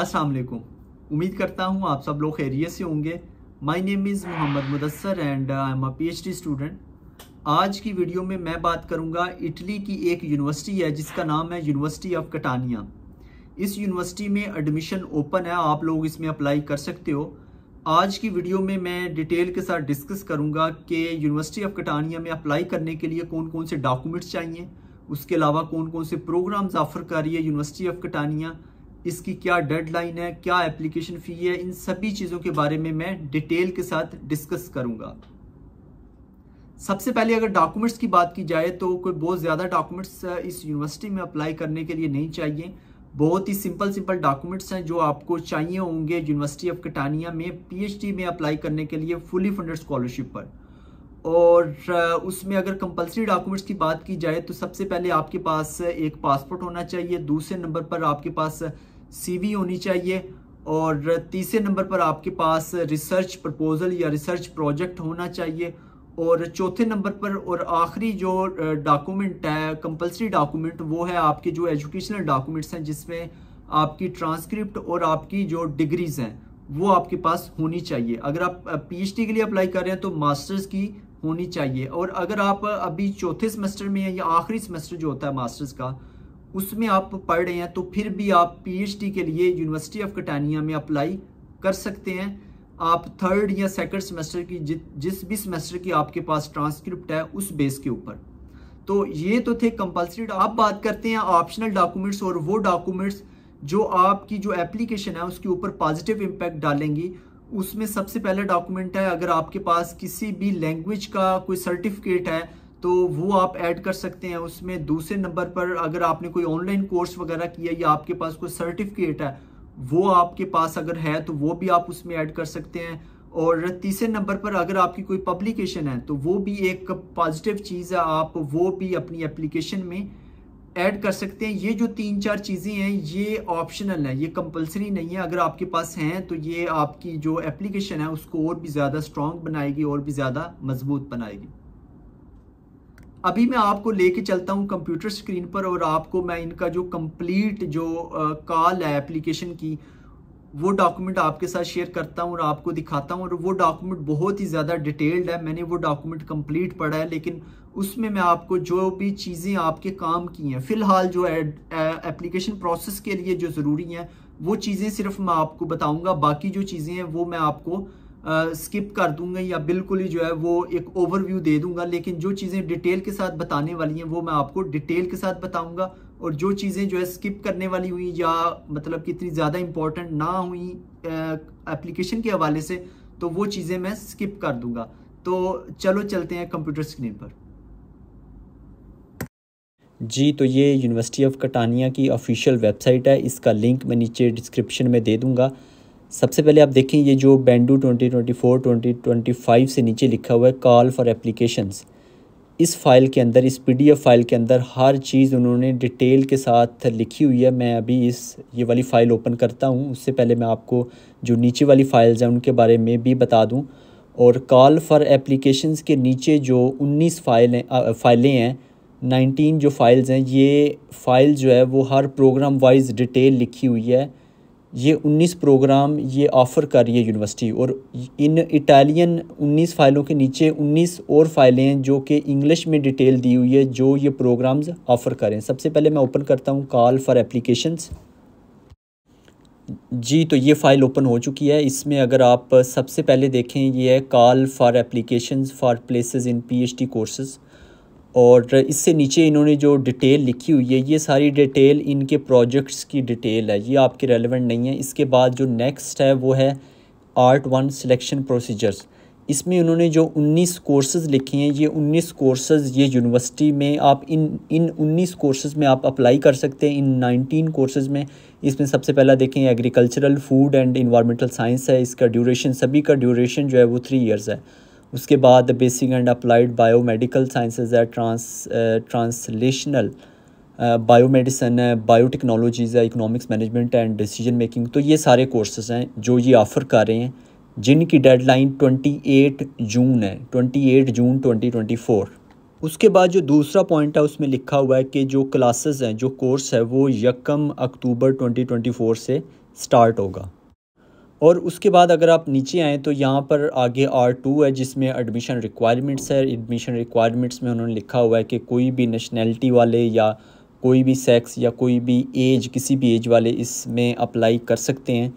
अस्सलाम वालेकुम उम्मीद करता हूँ आप सब लोग खैरियत से होंगे my name is Mohammed Mudassar and I am a PhD student आज की वीडियो में मैं बात करूँगा इटली की एक यूनिवर्सिटी है जिसका नाम है यूनिवर्सिटी ऑफ कटानिया इस यूनिवर्सिटी में एडमिशन ओपन है आप लोग इसमें अप्लाई कर सकते हो आज की वीडियो में मैं डिटेल के साथ डिस्कस करूँगा कि यूनिवर्सिटी ऑफ कटानिया में अप्लाई करने के लिए कौन कौन से डॉक्यूमेंट्स चाहिए उसके अलावा कौन कौन से प्रोग्राम्स ऑफर कर रही है यूनिवर्सिटी ऑफ कटानिया इसकी क्या डेडलाइन है क्या एप्लीकेशन फ़ी है इन सभी चीज़ों के बारे में मैं डिटेल के साथ डिस्कस करूंगा सबसे पहले अगर डॉक्यूमेंट्स की बात की जाए तो कोई बहुत ज़्यादा डॉक्यूमेंट्स इस यूनिवर्सिटी में अप्लाई करने के लिए नहीं चाहिए बहुत ही सिंपल सिंपल डॉक्यूमेंट्स हैं जो आपको चाहिए होंगे यूनिवर्सिटी ऑफ कटानिया में पीएचडी में अप्लाई करने के लिए फुली फंडेड स्कॉलरशिप पर और उसमें अगर कंपलसरी डॉक्यूमेंट्स की बात की जाए तो सबसे पहले आपके पास एक पासपोर्ट होना चाहिए दूसरे नंबर पर आपके पास सीवी होनी चाहिए और तीसरे नंबर पर आपके पास रिसर्च प्रपोजल या रिसर्च प्रोजेक्ट होना चाहिए और चौथे नंबर पर और आखिरी जो डॉक्यूमेंट है कंपलसरी डॉक्यूमेंट वो है आपके जो एजुकेशनल डॉक्यूमेंट्स हैं जिसमें आपकी ट्रांसक्रिप्ट और आपकी जो डिग्रीज हैं वो आपके पास होनी चाहिए अगर आप पीएचडी के लिए अप्लाई कर रहे हैं तो मास्टर्स की होनी चाहिए और अगर आप अभी चौथे सेमेस्टर में हैं या आखिरी सेमेस्टर जो होता है मास्टर्स का उसमें आप पढ़ रहे हैं तो फिर भी आप पीएचडी के लिए यूनिवर्सिटी ऑफ कटानिया में अप्लाई कर सकते हैं आप थर्ड या सेकंड सेमेस्टर की जि, जिस भी सेमेस्टर की आपके पास ट्रांसक्रिप्ट है उस बेस के ऊपर तो ये तो थे कंपलसरी आप बात करते हैं ऑप्शनल डॉक्यूमेंट्स और वो डॉक्यूमेंट्स जो आपकी जो एप्लीकेशन है उसके ऊपर पॉजिटिव इम्पैक्ट डालेंगी उसमें सबसे पहला डॉक्यूमेंट है अगर आपके पास किसी भी लैंग्वेज का कोई सर्टिफिकेट है तो वो आप ऐड कर सकते हैं उसमें दूसरे नंबर पर अगर आपने कोई ऑनलाइन कोर्स वगैरह किया या आपके पास कोई सर्टिफिकेट है वो आपके पास अगर है तो वो भी आप उसमें ऐड कर सकते हैं और तीसरे नंबर पर अगर आपकी कोई पब्लिकेशन है तो वो भी एक पॉजिटिव चीज़ है आप वो भी अपनी एप्लीकेशन में ऐड कर सकते हैं ये जो तीन चार चीज़ें हैं ये ऑप्शनल है ये कंपलसरी नहीं है अगर आपके पास हैं तो ये आपकी जो एप्लीकेशन है उसको और भी ज़्यादा स्ट्रॉन्ग बनाएगी और भी ज़्यादा मजबूत बनाएगी अभी मैं आपको लेके चलता हूँ कंप्यूटर स्क्रीन पर और आपको मैं इनका जो कंप्लीट जो कॉल है एप्लीकेशन की वो डॉक्यूमेंट आपके साथ शेयर करता हूँ और आपको दिखाता हूँ और वो डॉक्यूमेंट बहुत ही ज़्यादा डिटेल्ड है मैंने वो डॉक्यूमेंट कंप्लीट पढ़ा है लेकिन उसमें मैं आपको जो भी चीज़ें आपके काम की हैं फ़िलहाल जो एप्लीकेशन प्रोसेस के लिए जो ज़रूरी हैं वो चीज़ें सिर्फ मैं आपको बताऊँगा बाकी जो चीज़ें हैं वो मैं आपको स्किप कर दूंगा या बिल्कुल ही जो है वो एक ओवरव्यू दे दूंगा लेकिन जो चीज़ें डिटेल के साथ बताने वाली हैं वो मैं आपको डिटेल के साथ बताऊंगा और जो चीज़ें जो है स्किप करने वाली हुई या मतलब कि इतनी ज़्यादा इम्पोर्टेंट ना हुई एप्लीकेशन के हवाले से तो वो चीज़ें मैं स्किप कर दूंगा तो चलो चलते हैं कंप्यूटर स्क्रीन पर जी तो ये यूनिवर्सिटी ऑफ कटानिया की ऑफिशियल वेबसाइट है इसका लिंक मैं नीचे डिस्क्रिप्शन में दे दूंगा सबसे पहले आप देखें ये जो बैंडू 2024 2025 से नीचे लिखा हुआ है कॉल फॉर एप्लीकेशंस इस फाइल के अंदर इस पीडीएफ फाइल के अंदर हर चीज़ उन्होंने डिटेल के साथ लिखी हुई है मैं अभी इस ये वाली फ़ाइल ओपन करता हूँ उससे पहले मैं आपको जो नीचे वाली फ़ाइल्स हैं उनके बारे में भी बता दूँ और कॉल फॉर एप्लीकेशंस के नीचे जो उन्नीस हैं फ़ाइलें हैं नाइनटीन जो फाइल्स हैं ये फ़ाइल जो है वो हर प्रोग्राम वाइज डिटेल लिखी हुई है ये 19 प्रोग्राम ये ऑफ़र कर रही है यूनिवर्सिटी और इन इटालियन 19 फ़ाइलों के नीचे 19 और फाइलें हैं जो कि इंग्लिश में डिटेल दी हुई है जो ये प्रोग्राम्स ऑफ़र करें सबसे पहले मैं ओपन करता हूँ कॉल फॉर एप्लीकेशंस जी तो ये फ़ाइल ओपन हो चुकी है इसमें अगर आप सबसे पहले देखें ये है call for application for place in the courses और इससे नीचे इन्होंने जो डिटेल लिखी हुई है ये सारी डिटेल इनके प्रोजेक्ट्स की डिटेल है ये आपके रेलेवेंट नहीं है इसके बाद जो नेक्स्ट है वो है आर्ट वन सिलेक्शन प्रोसीजर्स इसमें उन्होंने जो 19 कोर्सेज लिखे हैं ये 19 कोर्सेज ये यूनिवर्सिटी में आप इन इन 19 कोर्सेज में आप अप्लाई कर सकते हैं इन 19 कोर्सेज में इसमें सबसे पहला देखें agricultural food and environmental science है इसका ड्यूरेशन सभी का ड्यूरेशन जो है वो थ्री ईयर्स है उसके बाद basic and applied biomedical sciences है ट्रांस ट्रांसलेशनल बायोमेडिसन है बायोटेक्नोलॉजीज़ है economics management and decision making तो ये सारे कोर्सेज हैं जो ये ऑफ़र कर रहे हैं जिनकी डेडलाइन 28 जून है 28 जून 2024 उसके बाद जो दूसरा पॉइंट है उसमें लिखा हुआ है कि जो क्लासेस हैं जो कोर्स है वो यकम अक्टूबर 2024 से स्टार्ट होगा और उसके बाद अगर आप नीचे आएँ तो यहाँ पर आगे आर टू है जिसमें एडमिशन रिक्वायरमेंट्स है एडमिशन रिक्वायरमेंट्स में उन्होंने लिखा हुआ है कि कोई भी नेशनैलिटी वाले या कोई भी सेक्स या कोई भी एज किसी भी एज वाले इसमें अप्लाई कर सकते हैं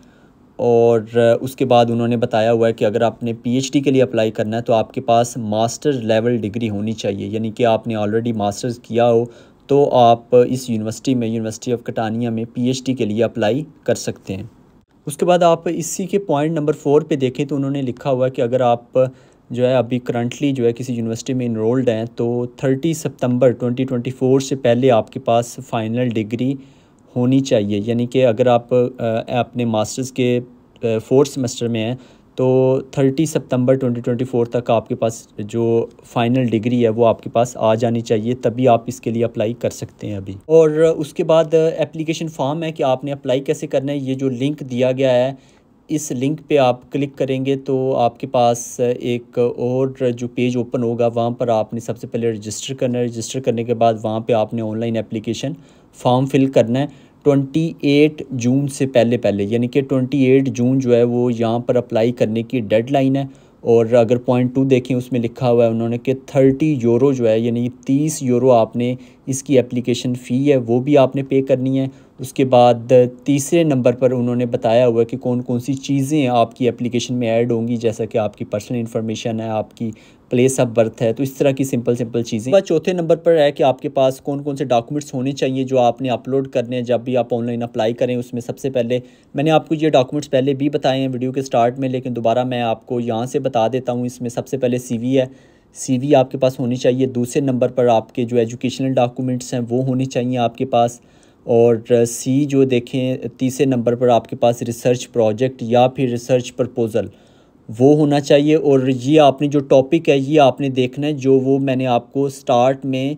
और उसके बाद उन्होंने बताया हुआ है कि अगर आपने पी के लिए अप्लाई करना है तो आपके पास मास्टर लेवल डिग्री होनी चाहिए यानी कि आपने ऑलरेडी मास्टर्स किया हो तो आप इस यूनिवर्सिटी में यूनिवर्सिटी ऑफ कटानिया में पीएचडी के लिए अप्लाई कर सकते हैं उसके बाद आप इसी के पॉइंट नंबर फोर पे देखें तो उन्होंने लिखा हुआ है कि अगर आप जो है अभी करंटली जो है किसी यूनिवर्सिटी में इनरोल्ड हैं तो 30 सितंबर 2024 से पहले आपके पास फाइनल डिग्री होनी चाहिए यानी कि अगर आप अपने मास्टर्स के फोर्थ सेमेस्टर में हैं तो 30 सितंबर 2024 तक आपके पास जो फाइनल डिग्री है वो आपके पास आ जानी चाहिए तभी आप इसके लिए अप्लाई कर सकते हैं अभी और उसके बाद एप्लीकेशन फॉर्म है कि आपने अप्लाई कैसे करना है ये जो लिंक दिया गया है इस लिंक पे आप क्लिक करेंगे तो आपके पास एक और जो पेज ओपन होगा वहाँ पर आपने सबसे पहले रजिस्टर करना है रजिस्टर करने के बाद वहाँ पर आपने ऑनलाइन एप्लीकेशन फॉर्म फिल करना है 28 जून से पहले पहले यानी कि 28 जून जो है वो यहाँ पर अप्लाई करने की डेडलाइन है और अगर पॉइंट टू देखें उसमें लिखा हुआ है उन्होंने कि थर्टी यूरो जो है यानी तीस यूरो आपने इसकी एप्लीकेशन फ़ी है वो भी आपने पे करनी है उसके बाद तीसरे नंबर पर उन्होंने बताया हुआ है कि कौन कौन सी चीज़ें आपकी एप्लीकेशन में ऐड होंगी जैसा कि आपकी पर्सनल इन्फॉर्मेशन है आपकी प्लेस ऑफ बर्थ है तो इस तरह की सिंपल सिंपल चीज़ें वह चौथे नंबर पर है कि आपके पास कौन कौन से डॉक्यूमेंट्स होने चाहिए जो आपने अपलोड करने हैं जब भी आप ऑनलाइन अप्लाई करें उसमें सबसे पहले मैंने आपको ये डॉक्यूमेंट्स पहले भी बताए हैं वीडियो के स्टार्ट में लेकिन दोबारा मैं आपको यहाँ से बता देता हूँ इसमें सबसे पहले सी है सी आपके पास होनी चाहिए दूसरे नंबर पर आपके जो एजुकेशनल डॉक्यूमेंट्स हैं वो होने चाहिए आपके पास और सी जो देखें तीसरे नंबर पर आपके पास रिसर्च प्रोजेक्ट या फिर रिसर्च प्रपोज़ल वो होना चाहिए और ये आपने जो टॉपिक है ये आपने देखना है जो वो मैंने आपको स्टार्ट में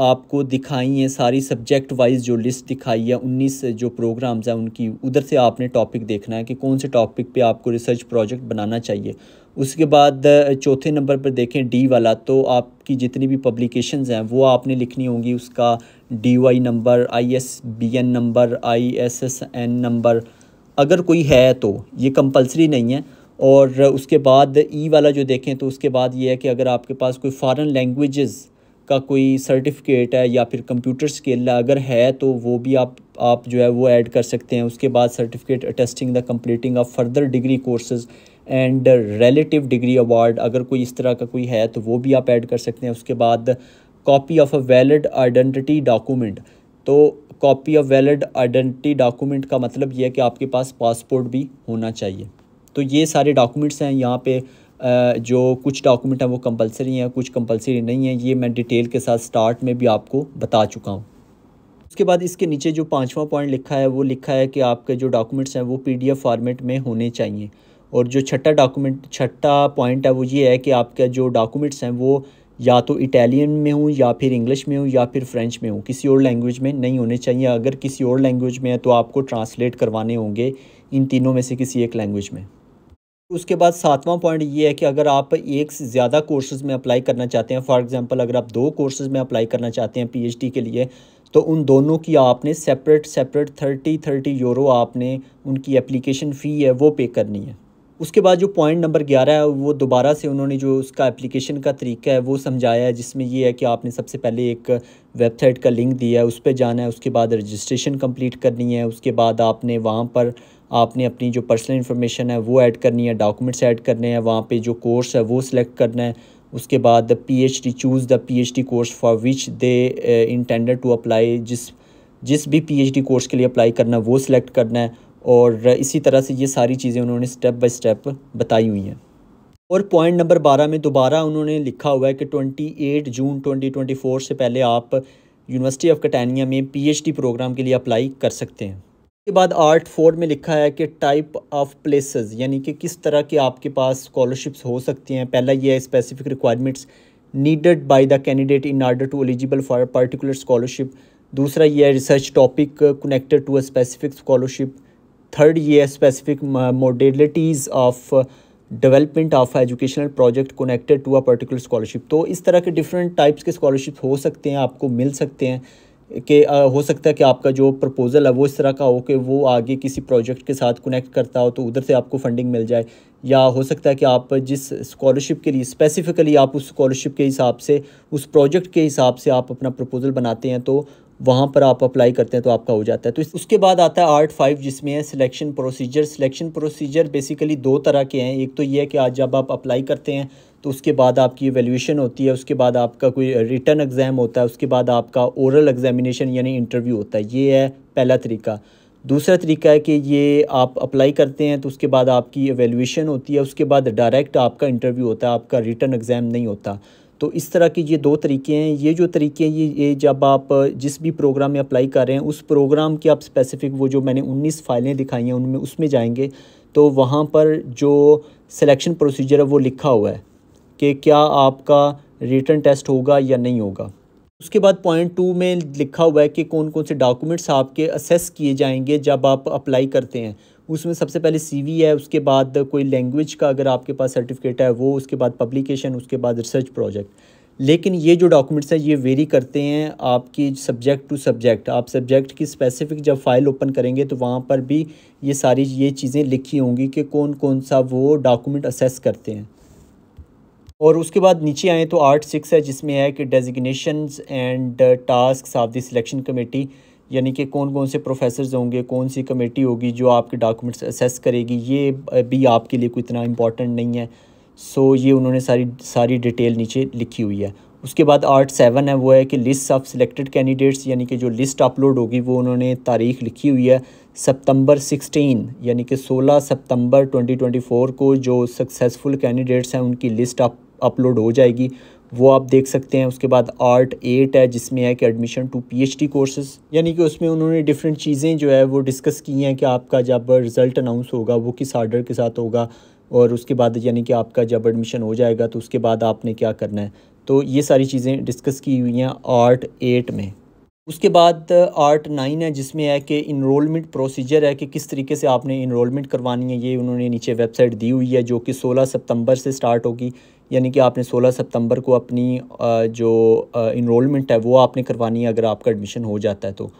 आपको दिखाई हैं सारी सब्जेक्ट वाइज जो लिस्ट दिखाई है उन्नीस जो प्रोग्राम्स हैं उनकी उधर से आपने टॉपिक देखना है कि कौन से टॉपिक पे आपको रिसर्च प्रोजेक्ट बनाना चाहिए उसके बाद चौथे नंबर पर देखें डी वाला तो आपकी जितनी भी पब्लिकेशंस हैं वो आपने लिखनी होंगी उसका D Y number I S B N number I S S N number अगर कोई है तो ये कंपलसरी नहीं है और उसके बाद ई e वाला जो देखें तो उसके बाद ये है कि अगर आपके पास कोई फॉरेन लैंग्वेजेस का कोई सर्टिफिकेट है या फिर कंप्यूटर स्किल अगर है तो वो भी आप आप जो है वो ऐड कर सकते हैं उसके बाद certificate attesting the completing of further degree courses and relative degree award अगर कोई इस तरह का कोई है तो वो भी आप ऐड कर सकते हैं उसके बाद copy of a valid identity document तो copy of valid identity document का मतलब यह है कि आपके पास पासपोर्ट भी होना चाहिए तो ये सारे डॉक्यूमेंट्स हैं यहाँ पे जो कुछ डॉक्यूमेंट हैं वो कंपलसरी हैं कुछ कंपलसरी नहीं है ये मैं डिटेल के साथ स्टार्ट में भी आपको बता चुका हूँ उसके बाद इसके नीचे जो पाँचवा पॉइंट लिखा है वो लिखा है कि आपके जो डॉक्यूमेंट्स हैं वो पीडीएफ फॉर्मेट में होने चाहिए और जो छठा डॉक्यूमेंट छठा पॉइंट है वो ये है कि आपके जो डॉक्यूमेंट्स हैं वो या तो इटालियन में हूँ या फिर इंग्लिश में हूँ या फिर फ्रेंच में हूँ किसी और लैंग्वेज में नहीं होने चाहिए अगर किसी और लैंग्वेज में है तो आपको ट्रांसलेट करवाने होंगे इन तीनों में से किसी एक लैंग्वेज में उसके बाद सातवां पॉइंट ये है कि अगर आप एक से ज़्यादा कोर्सेज में अप्लाई करना चाहते हैं फॉर एग्जांपल अगर आप दो कोर्सेज में अप्लाई करना चाहते हैं पीएचडी के लिए तो उन दोनों की आपने separate separate thirty thirty euro आपने उनकी एप्लीकेशन फ़ी है वो पे करनी है उसके बाद जो पॉइंट नंबर ग्यारह है वो दोबारा से उन्होंने जो उसका एप्लीकेशन का तरीका है वो समझाया है जिसमें ये है कि आपने सबसे पहले एक वेबसाइट का लिंक दिया है उस पर जाना है उसके बाद रजिस्ट्रेशन कंप्लीट करनी है उसके बाद आपने वहाँ पर आपने अपनी जो पर्सनल इन्फॉर्मेशन है वो ऐड करनी है डॉक्यूमेंट्स ऐड करने हैं वहाँ पे जो कोर्स है वो सिलेक्ट करना है उसके बाद P H D choose the P H D course for which they intended to apply जिस जिस भी पी एच डी कोर्स के लिए अप्लाई करना है वो सिलेक्ट करना है और इसी तरह से ये सारी चीज़ें उन्होंने स्टेप बाई स्टेप बताई हुई हैं और पॉइंट नंबर बारह में दोबारा उन्होंने लिखा हुआ है कि twenty eight June twenty twenty four से पहले आप यूनिवर्सिटी ऑफ कटानिया में पीएचडी प्रोग्राम के लिए अप्लाई कर सकते हैं के बाद आर्ट फोर में लिखा है कि टाइप ऑफ प्लेसेस यानी कि किस तरह के आपके पास स्कॉलरशिप्स हो सकती हैं पहला ये है specific requirements needed by the candidate in order to eligible for a particular scholarship दूसरा ये है research topic connected to a specific scholarship third ये है specific modalities of development of educational project connected to a particular scholarship तो इस तरह के different types के स्कॉलरशिप हो सकते हैं आपको मिल सकते हैं कि हो सकता है कि आपका जो प्रपोज़ल है वो इस तरह का हो कि वो आगे किसी प्रोजेक्ट के साथ कनेक्ट करता हो तो उधर से आपको फंडिंग मिल जाए या हो सकता है कि आप जिस स्कॉलरशिप के लिए स्पेसिफ़िकली आप उस स्कॉलरशिप के हिसाब से उस प्रोजेक्ट के हिसाब से आप अपना प्रपोज़ल बनाते हैं तो वहाँ पर आप अप्लाई करते हैं तो आपका हो जाता है तो इस उसके बाद आता है आर्ट फाइव जिसमें है selection procedure selection procedure basically दो तरह के हैं एक तो ये है कि आज जब आप अप्लाई करते हैं तो उसके बाद आपकी वैल्यूएशन होती है उसके बाद आपका कोई रिटर्न एग्ज़ाम होता है उसके बाद आपका ओरल एग्जामिनेशन यानी इंटरव्यू होता है ये है पहला तरीका दूसरा तरीका है कि ये आप अप्लाई करते हैं तो उसके बाद आपकी एवेल्यूशन होती है उसके बाद डायरेक्ट आपका इंटरव्यू होता है आपका रिटर्न एग्ज़ाम नहीं होता तो इस तरह के ये दो तरीके हैं ये जो तरीके हैं ये ये जब आप जिस भी प्रोग्राम में अप्लाई कर रहे हैं उस प्रोग्राम के आप स्पेसिफ़िक वो जो मैंने 19 फाइलें दिखाई हैं उनमें उसमें जाएंगे तो वहाँ पर जो सिलेक्शन प्रोसीजर है वो लिखा हुआ है कि क्या आपका रिटर्न टेस्ट होगा या नहीं होगा उसके बाद पॉइंट टू में लिखा हुआ है कि कौन कौन से डॉक्यूमेंट्स आपके असेस किए जाएंगे जब आप अप्लाई करते हैं उसमें सबसे पहले सीवी है उसके बाद कोई लैंग्वेज का अगर आपके पास सर्टिफिकेट है वो उसके बाद पब्लिकेशन उसके बाद रिसर्च प्रोजेक्ट लेकिन ये जो डॉक्यूमेंट्स हैं ये वेरी करते हैं आपकी सब्जेक्ट टू सब्जेक्ट आप सब्जेक्ट की स्पेसिफिक जब फ़ाइल ओपन करेंगे तो वहाँ पर भी ये सारी ये चीज़ें लिखी होंगी कि कौन कौन सा वो डॉक्यूमेंट असेस करते हैं और उसके बाद नीचे आएँ तो आर्ट सिक्स है जिसमें है कि designation and task of the selection committee यानी कि कौन कौन से प्रोफेसर्स होंगे कौन सी कमेटी होगी जो आपके डॉक्यूमेंट्स असेस करेगी ये भी आपके लिए कोई इतना इम्पॉर्टेंट नहीं है सो ये उन्होंने सारी सारी डिटेल नीचे लिखी हुई है उसके बाद आर्ट सेवन है वो है कि लिस्ट ऑफ सिलेक्टेड कैंडिडेट्स यानी कि जो लिस्ट अपलोड होगी वो उन्होंने तारीख लिखी हुई है सितंबर 16 यानी कि 16 सितंबर 2024 को जो सक्सेसफुल कैंडिडेट्स हैं उनकी लिस्ट अप अपलोड हो जाएगी वो आप देख सकते हैं उसके बाद आर्ट एट है जिसमें है कि एडमिशन टू पीएचडी कोर्सेज यानी कि उसमें उन्होंने डिफरेंट चीज़ें जो है वो डिस्कस की हैं कि आपका जब रिज़ल्ट अनाउंस होगा वो किस आर्डर के साथ होगा और उसके बाद यानी कि आपका जब एडमिशन हो जाएगा तो उसके बाद आपने क्या करना है तो ये सारी चीज़ें डिस्कस की हुई हैं आर्ट एट में उसके बाद आर्ट नाइन है जिसमें है कि इनरोलमेंट प्रोसीजर है कि किस तरीके से आपने इनरोलमेंट करवानी है ये उन्होंने नीचे वेबसाइट दी हुई है जो कि 16 सितंबर से स्टार्ट होगी यानी कि आपने 16 सितंबर को अपनी जो इनरोलमेंट है वो आपने करवानी है अगर आपका एडमिशन हो जाता है तो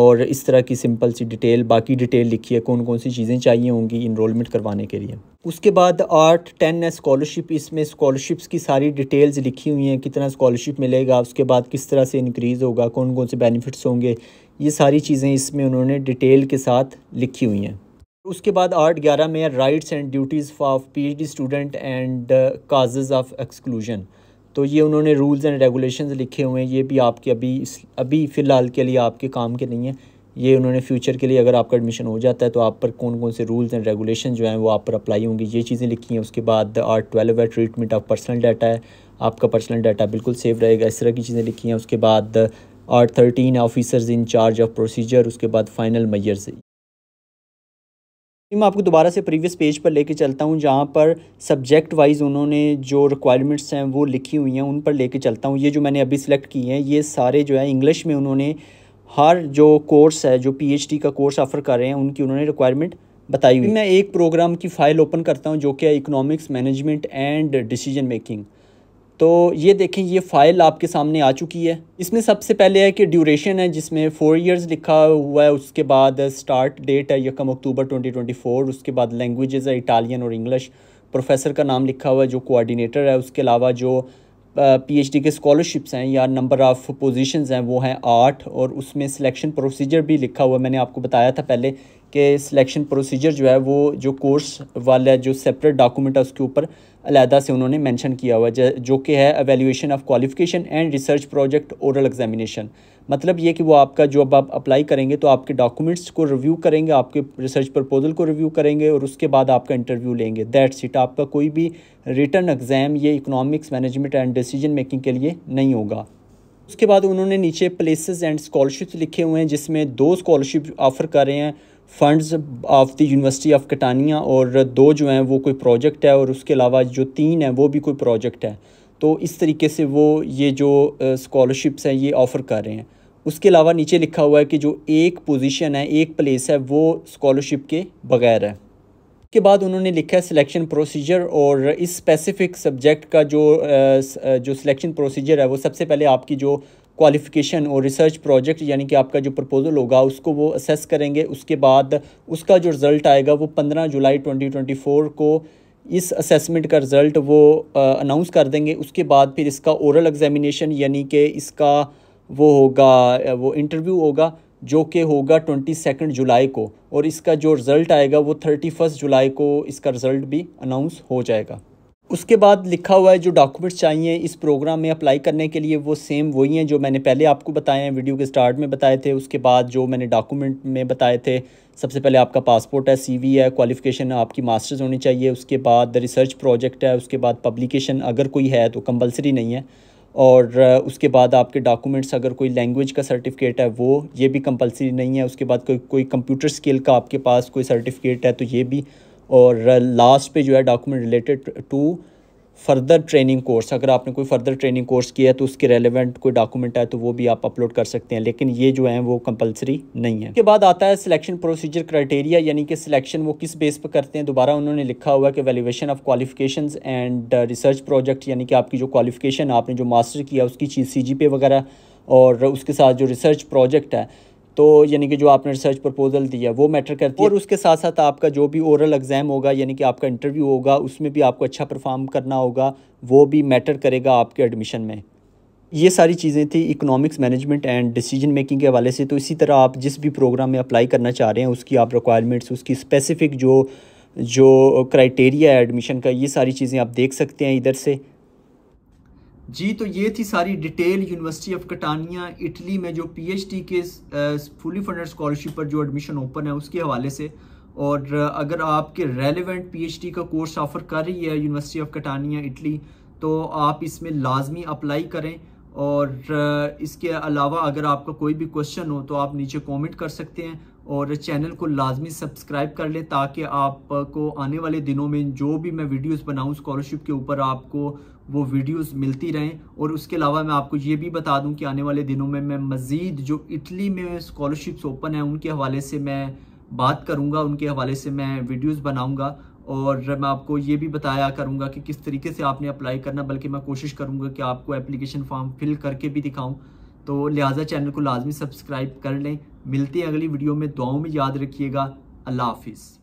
और इस तरह की सिंपल सी डिटेल बाकी डिटेल लिखी है कौन कौन सी चीज़ें चाहिए होंगी इनरोलमेंट करवाने के लिए उसके बाद आठ टेन है स्कॉलरशिप इसमें स्कॉलरशिप्स की सारी डिटेल्स लिखी हुई हैं कितना स्कॉलरशिप मिलेगा उसके बाद किस तरह से इंक्रीज़ होगा कौन कौन से बेनिफिट्स होंगे ये सारी चीज़ें इसमें उन्होंने डिटेल के साथ लिखी हुई हैं उसके बाद आर्ट ग्यारह में rights and duties of PhD student and causes of exclusion तो ये उन्होंने रूल्स एंड रेगुलेशन लिखे हुए हैं ये भी आपके अभी अभी फ़िलहाल के लिए आपके काम के नहीं है ये उन्होंने फ्यूचर के लिए अगर आपका एडमिशन हो जाता है तो आप पर कौन कौन से रूल्स एंड रेगुलेशन जो हैं वो आप पर अप्लाई होंगी ये चीज़ें लिखी हैं उसके बाद आर्ट ट्वेल्व है ट्रीटमेंट ऑफ पर्सनल डाटा है आपका पर्सनल डाटा बिल्कुल सेफ रहेगा इस तरह की चीज़ें लिखी हैं उसके बाद art thirteen officers in charge of procedure उसके बाद फाइनल मैयर्स फिर मैं आपको दोबारा से प्रीवियस पेज पर लेके चलता हूँ जहाँ पर सब्जेक्ट वाइज उन्होंने जो रिक्वायरमेंट्स हैं वो लिखी हुई हैं उन पर लेके चलता हूँ ये जो मैंने अभी सिलेक्ट किए हैं ये सारे जो है इंग्लिश में उन्होंने हर जो कोर्स है जो पीएचडी का कोर्स ऑफ़र कर रहे हैं उनकी उन्होंने रिक्वायरमेंट बताई हुई मैं एक प्रोग्राम की फ़ाइल ओपन करता हूँ जो कि है economics management and decision making तो ये देखें ये फ़ाइल आपके सामने आ चुकी है इसमें सबसे पहले है कि ड्यूरेशन है जिसमें फ़ोर इयर्स लिखा हुआ है उसके बाद स्टार्ट डेट है यकम अक्टूबर 2024 उसके बाद लैंग्वेजेस है इटालियन और इंग्लिश प्रोफेसर का नाम लिखा हुआ है जो कोऑर्डिनेटर है उसके अलावा जो पीएचडी के स्कॉलरशिप्स हैं या नंबर ऑफ़ पोजिशन हैं वो हैं आठ और उसमें सिलेक्शन प्रोसीजर भी लिखा हुआ है मैंने आपको बताया था पहले कि सिलेक्शन प्रोसीजर जो है वो जो कोर्स वाला जो सेपरेट डॉक्यूमेंट है उसके ऊपर अलहदा से उन्होंने मैंशन किया हुआ जो कि है evaluation of qualification and research project oral examination मतलब ये कि वो आपका जो अब आप अप्लाई करेंगे तो आपके डॉक्यूमेंट्स को रिव्यू करेंगे आपके रिसर्च प्रपोजल को रिव्यू करेंगे और उसके बाद आपका इंटरव्यू लेंगे दैट्स इट आपका कोई भी रिटर्न एग्ज़ाम ये economics management and decision making के लिए नहीं होगा उसके बाद उन्होंने नीचे प्लेसेस एंड स्कॉलरशिप्स लिखे हुए हैं जिसमें दो स्कॉलरशिप ऑफ़र कर रहे हैं funds of the university of Catania और दो जो हैं वो कोई प्रोजेक्ट है और उसके अलावा जो तीन है वो भी कोई प्रोजेक्ट है तो इस तरीके से वो ये जो स्कॉलरशिप्स हैं ये ऑफ़र कर रहे हैं उसके अलावा नीचे लिखा हुआ है कि जो एक पोजीशन है एक प्लेस है वो स्कॉलरशिप के बगैर है के बाद उन्होंने लिखा है सिलेक्शन प्रोसीजर और इस स्पेसिफिक सब्जेक्ट का जो जो सिलेक्शन प्रोसीजर है वो सबसे पहले आपकी जो क्वालिफ़िकेशन और रिसर्च प्रोजेक्ट यानी कि आपका जो प्रपोज़ल होगा उसको वो असेस करेंगे उसके बाद उसका जो रिज़ल्ट आएगा वो पंद्रह जुलाई ट्वेंटी ट्वेंटी फ़ोर को इस असेसमेंट का रिज़ल्ट वो अनाउंस कर देंगे उसके बाद फिर इसका ओरल एग्ज़ामिनेशन यानी कि इसका वो होगा वो इंटरव्यू होगा जो कि होगा ट्वेंटी सेकेंड जुलाई को और इसका जो रिज़ल्ट आएगा वो थर्टी फर्स्ट जुलाई को इसका रिज़ल्ट भी अनाउंस हो जाएगा उसके बाद लिखा हुआ है जो डॉक्यूमेंट्स चाहिए इस प्रोग्राम में अप्लाई करने के लिए वो सेम वही हैं जो मैंने पहले आपको बताए हैं वीडियो के स्टार्ट में बताए थे उसके बाद जो मैंने डॉक्यूमेंट में बताए थे सबसे पहले आपका पासपोर्ट है सीवी है क्वालिफिकेशन आपकी मास्टर्स होनी चाहिए उसके बाद रिसर्च प्रोजेक्ट है उसके बाद पब्लिकेशन अगर कोई है तो कंपलसरी नहीं है और उसके बाद आपके डॉक्यूमेंट्स अगर कोई लैंग्वेज का सर्टिफिकेट है वो ये भी कंपलसरी नहीं है उसके बाद कोई कोई कंप्यूटर स्किल का आपके पास कोई सर्टिफिकेट है तो ये भी और लास्ट uh, पे जो है document related to further training course अगर आपने कोई फर्दर ट्रेनिंग कोर्स किया है तो उसके रेलिवेंट कोई डॉक्यूमेंट है तो वो भी आप अपलोड कर सकते हैं लेकिन ये जो है वो कंपलसरी नहीं है उसके बाद आता है सिलेक्शन प्रोसीजर क्राइटेरिया यानी कि सिलेक्शन वो किस बेस पर करते हैं दोबारा उन्होंने लिखा हुआ है कि valuation of qualification and research project यानी कि आपकी जो क्वालिफिकेशन आपने जो मास्टर किया उसकी चीज सी वगैरह और उसके साथ जो रिसर्च प्रोजेक्ट है तो यानी कि जो आपने रिसर्च प्रपोजल दिया वो मैटर करती है और उसके साथ साथ आपका जो भी ओरल एग्ज़ाम होगा यानी कि आपका इंटरव्यू होगा उसमें भी आपको अच्छा परफॉर्म करना होगा वो भी मैटर करेगा आपके एडमिशन में ये सारी चीज़ें थी economics management and decision making के हवाले से तो इसी तरह आप जिस भी प्रोग्राम में अप्लाई करना चाह रहे हैं उसकी आप रिक्वायरमेंट्स उसकी स्पेसिफ़िक जो जो क्राइटेरिया है एडमिशन का ये सारी चीज़ें आप देख सकते हैं इधर से जी तो ये थी सारी detail university of Catania Italy में जो पीएचडी के फुली फंडेड स्कॉलरशिप पर जो एडमिशन ओपन है उसके हवाले से और अगर आपके रेलिवेंट पीएचडी का कोर्स ऑफर कर रही है यूनिवर्सिटी ऑफ कटानिया इटली तो आप इसमें लाजमी अप्लाई करें और इसके अलावा अगर आपका कोई भी क्वेश्चन हो तो आप नीचे कॉमेंट कर सकते हैं और चैनल को लाजमी सब्सक्राइब कर लें ताकि आपको आने वाले दिनों में जो भी मैं वीडियोस बनाऊं स्कॉलरशिप के ऊपर आपको वो वीडियोस मिलती रहें और उसके अलावा मैं आपको ये भी बता दूं कि आने वाले दिनों में मैं मज़ीद जो इटली में स्कॉलरशिप्स ओपन हैं उनके हवाले से मैं बात करूंगा उनके हवाले से मैं वीडियोस बनाऊंगा और मैं आपको ये भी बताया करूंगा कि किस तरीके से आपने अप्लाई करना बल्कि मैं कोशिश करूँगा कि आपको एप्लीकेशन फॉर्म फिल करके भी दिखाऊँ तो लिहाजा चैनल को लाजमी सब्सक्राइब कर लें मिलते हैं अगली वीडियो में दुआओं में याद रखिएगा अल्लाह हाफिज़